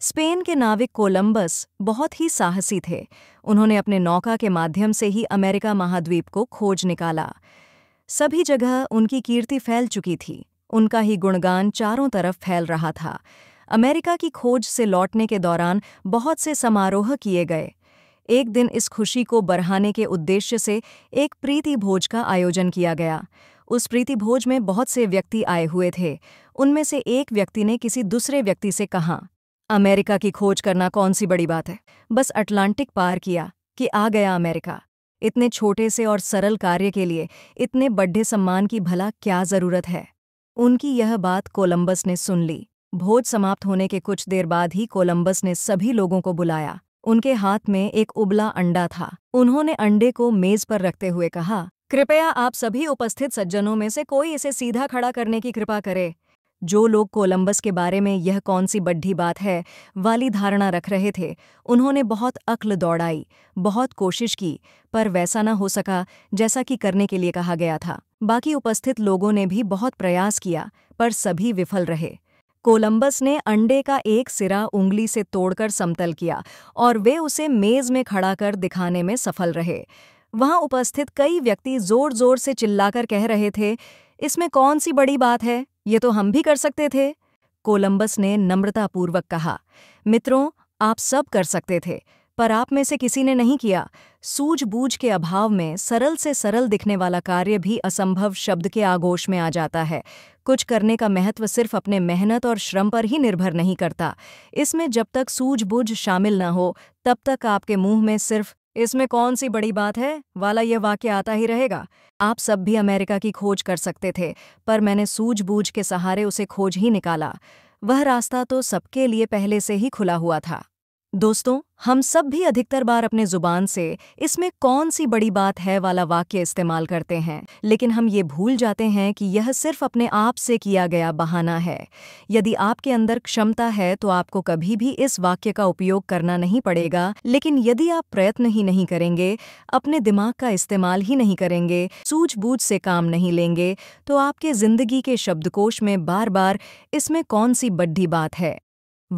Spain के नाविक Columbus बहुत ही साहसी थे उन्होंने अपने नौका के माध्यम से ही अमेरिका महाद्वीप को खोज निकाला सभी जगह उनकी कीर्ति फैल चुकी थी उनका ही गुणगान चारों तरफ फैल रहा था अमेरिका की खोज से लौटने के दौरान बहुत से समारोह किए गए एक दिन इस खुशी को बढ़ाने के उद्देश्य से एक प्रीति भोज का आयोजन किया गया उस प्रीति भोज में बहुत से व्यक्ति आए हुए थे उनमें से एक व्यक्ति ने किसी दूसरे व्यक्ति से कहा अमेरिका की खोज करना कौन सी बड़ी बात है बस अटलांटिक पार किया कि आ गया अमेरिका इतने छोटे से और सरल कार्य के लिए इतने बड्ढे सम्मान की भला क्या जरूरत है उनकी यह बात कोलंबस ने सुन ली भोज समाप्त होने के कुछ देर बाद ही कोलंबस ने सभी लोगों को बुलाया उनके हाथ में एक उबला अंडा था उन्होंने अंडे को मेज पर रखते हुए कहा कृपया आप सभी उपस्थित सज्जनों में से कोई इसे सीधा खड़ा करने की कृपा करे जो लोग कोलंबस के बारे में यह कौन सी बड्ढी बात है वाली धारणा रख रहे थे उन्होंने बहुत अक्ल दौड़ाई बहुत कोशिश की पर वैसा न हो सका जैसा कि करने के लिए कहा गया था बाकी उपस्थित लोगों ने भी बहुत प्रयास किया पर सभी विफल रहे कोलंबस ने अंडे का एक सिरा उंगली से तोड़कर समतल किया और वे उसे मेज में खड़ा कर दिखाने में सफल रहे वहां उपस्थित कई व्यक्ति जोर जोर से चिल्लाकर कह रहे थे इसमें कौन सी बड़ी बात है ये तो हम भी कर सकते थे कोलंबस ने नम्रतापूर्वक कहा मित्रों आप सब कर सकते थे पर आप में से किसी ने नहीं किया सूझबूझ के अभाव में सरल से सरल दिखने वाला कार्य भी असंभव शब्द के आगोश में आ जाता है कुछ करने का महत्व सिर्फ अपने मेहनत और श्रम पर ही निर्भर नहीं करता इसमें जब तक सूझबूझ शामिल न हो तब तक आपके मुंह में सिर्फ इसमें कौन सी बड़ी बात है वाला यह वाक्य आता ही रहेगा आप सब भी अमेरिका की खोज कर सकते थे पर मैंने सूझबूझ के सहारे उसे खोज ही निकाला वह रास्ता तो सबके लिए पहले से ही खुला हुआ था दोस्तों हम सब भी अधिकतर बार अपने ज़ुबान से इसमें कौन सी बड़ी बात है वाला वाक्य इस्तेमाल करते हैं लेकिन हम ये भूल जाते हैं कि यह सिर्फ अपने आप से किया गया बहाना है यदि आपके अंदर क्षमता है तो आपको कभी भी इस वाक्य का उपयोग करना नहीं पड़ेगा लेकिन यदि आप प्रयत्न ही नहीं करेंगे अपने दिमाग का इस्तेमाल ही नहीं करेंगे सूझबूझ से काम नहीं लेंगे तो आपके ज़िंदगी के शब्दकोश में बार बार इसमें कौन सी बड्ढी बात है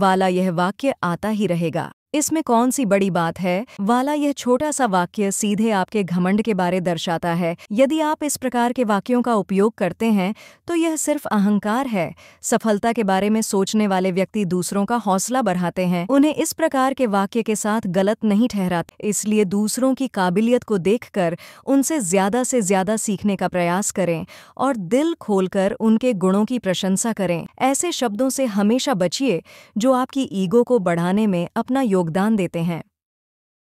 वाला यह वाक्य आता ही रहेगा इसमें कौन सी बड़ी बात है वाला यह छोटा सा वाक्य सीधे आपके घमंड के बारे दर्शाता है यदि आप इस प्रकार के वाक्यों का उपयोग करते हैं तो यह सिर्फ अहंकार है सफलता के बारे में सोचने वाले व्यक्ति दूसरों का हौसला बढ़ाते हैं उन्हें इस प्रकार के वाक्य के साथ गलत नहीं ठहराते इसलिए दूसरों की काबिलियत को कर उनसे ज्यादा से ज्यादा सीखने का प्रयास करें और दिल कर उनके गुणों की प्रशंसा करें ऐसे शब्दों से हमेशा बचिए जो आपकी ईगो को बढ़ाने में अपना योगदान देते हैं